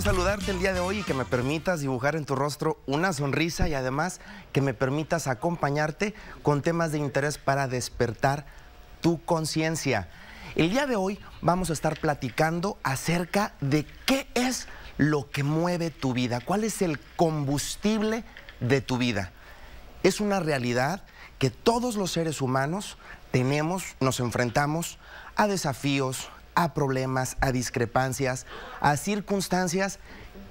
saludarte el día de hoy y que me permitas dibujar en tu rostro una sonrisa y además que me permitas acompañarte con temas de interés para despertar tu conciencia. El día de hoy vamos a estar platicando acerca de qué es lo que mueve tu vida, cuál es el combustible de tu vida. Es una realidad que todos los seres humanos tenemos, nos enfrentamos a desafíos, a problemas, a discrepancias, a circunstancias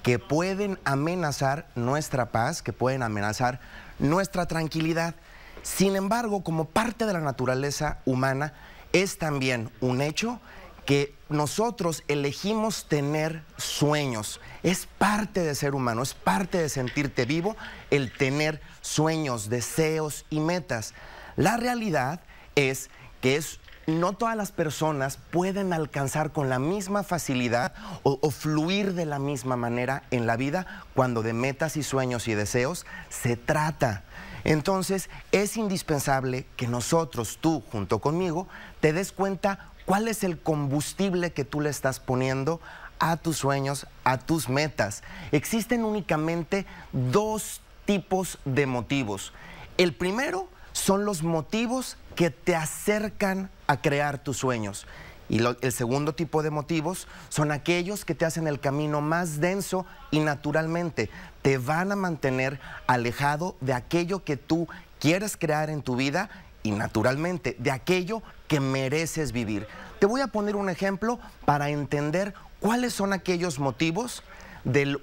que pueden amenazar nuestra paz, que pueden amenazar nuestra tranquilidad. Sin embargo, como parte de la naturaleza humana, es también un hecho que nosotros elegimos tener sueños. Es parte de ser humano, es parte de sentirte vivo el tener sueños, deseos y metas. La realidad es que es no todas las personas pueden alcanzar con la misma facilidad o, fluir de la misma manera en la vida cuando de metas y sueños y deseos se trata. Entonces es indispensable que nosotros, tú junto conmigo, te des cuenta cuál es el combustible que tú le estás poniendo a tus sueños, a tus metas. Existen únicamente dos tipos de motivos. El primero son los motivos que te acercan a crear tus sueños. Y el segundo tipo de motivos son aquellos que te hacen el camino más denso y naturalmente te van a mantener alejado de aquello que tú quieres crear en tu vida y naturalmente de aquello que mereces vivir. Te voy a poner un ejemplo para entender cuáles son aquellos motivos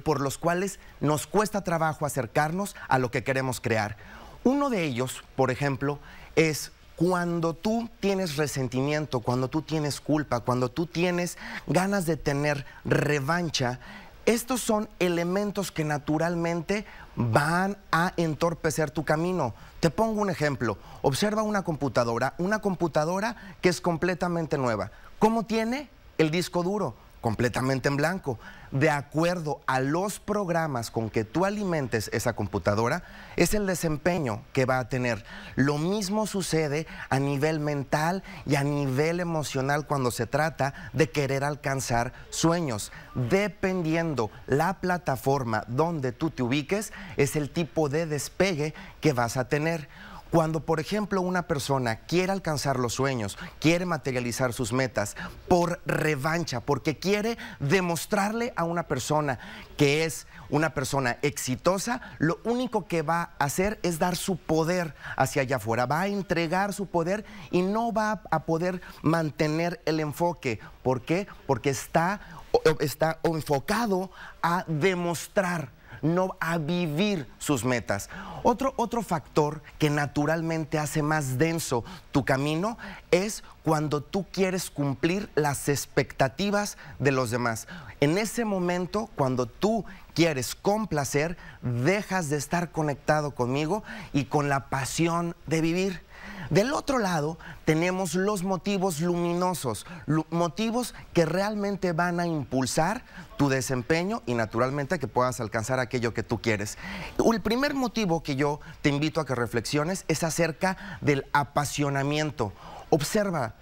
por los cuales nos cuesta trabajo acercarnos a lo que queremos crear. Uno de ellos, por ejemplo, es cuando tú tienes resentimiento, cuando tú tienes culpa, cuando tú tienes ganas de tener revancha, estos son elementos que naturalmente van a entorpecer tu camino. Te pongo un ejemplo. Observa una computadora, una computadora que es completamente nueva. ¿Cómo tiene? El disco duro completamente en blanco. De acuerdo a los programas con que tú alimentes esa computadora, es el desempeño que va a tener. Lo mismo sucede a nivel mental y a nivel emocional cuando se trata de querer alcanzar sueños. Dependiendo la plataforma donde tú te ubiques, es el tipo de despegue que vas a tener. Cuando, por ejemplo, una persona quiere alcanzar los sueños, quiere materializar sus metas por revancha, porque quiere demostrarle a una persona que es una persona exitosa, lo único que va a hacer es dar su poder hacia allá afuera, va a entregar su poder y no va a poder mantener el enfoque. ¿Por qué? Porque está, está enfocado a demostrar no a vivir sus metas. Otro, otro factor que naturalmente hace más denso tu camino es cuando tú quieres cumplir las expectativas de los demás. En ese momento, cuando tú quieres complacer, dejas de estar conectado conmigo y con la pasión de vivir. Del otro lado tenemos los motivos luminosos, motivos que realmente van a impulsar tu desempeño y naturalmente que puedas alcanzar aquello que tú quieres. El primer motivo que yo te invito a que reflexiones es acerca del apasionamiento. Observa,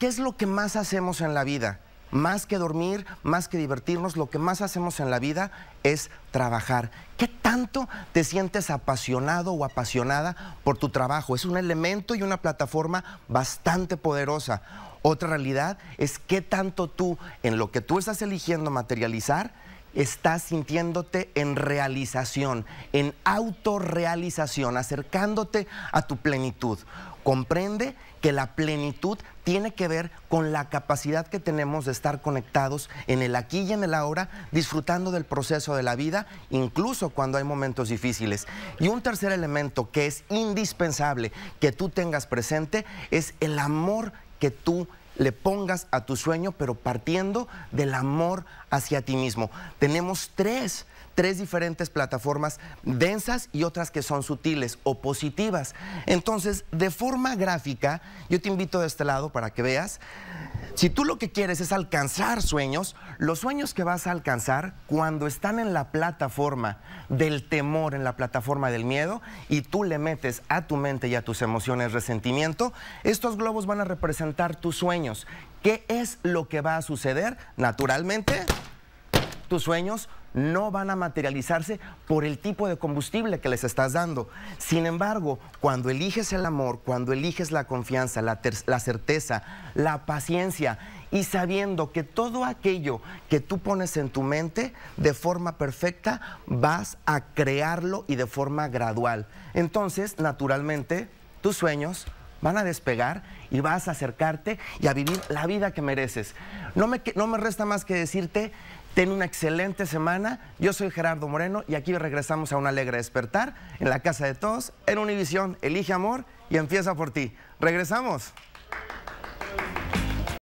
¿qué es lo que más hacemos en la vida? Más que dormir, más que divertirnos, lo que más hacemos en la vida es trabajar. ¿Qué tanto te sientes apasionado o apasionada por tu trabajo? Es un elemento y una plataforma bastante poderosa. Otra realidad es qué tanto tú, en lo que tú estás eligiendo materializar, estás sintiéndote en realización, en autorrealización, acercándote a tu plenitud. Comprende que la plenitud tiene que ver con la capacidad que tenemos de estar conectados en el aquí y en el ahora, disfrutando del proceso de la vida, incluso cuando hay momentos difíciles. Y un tercer elemento que es indispensable que tú tengas presente es el amor que tú le pongas a tu sueño, pero partiendo del amor hacia ti mismo. Tenemos tres, tres diferentes plataformas densas y otras que son sutiles o positivas. Entonces, de forma gráfica, yo te invito de este lado para que veas, si tú lo que quieres es alcanzar sueños, los sueños que vas a alcanzar cuando están en la plataforma del temor, en la plataforma del miedo, y tú le metes a tu mente y a tus emociones resentimiento, estos globos van a representar tus sueños. ¿Qué es lo que va a suceder? Naturalmente, tus sueños no van a materializarse por el tipo de combustible que les estás dando. Sin embargo, cuando eliges el amor, cuando eliges la confianza, la, certeza, la paciencia y sabiendo que todo aquello que tú pones en tu mente de forma perfecta, vas a crearlo y de forma gradual. Entonces, naturalmente, tus sueños van a despegar y vas a acercarte y a vivir la vida que mereces. No no me resta más que decirte Ten una excelente semana. Yo soy Gerardo Moreno y aquí regresamos a un alegre despertar en la casa de todos, en Univisión. Elige amor y empieza por ti. Regresamos.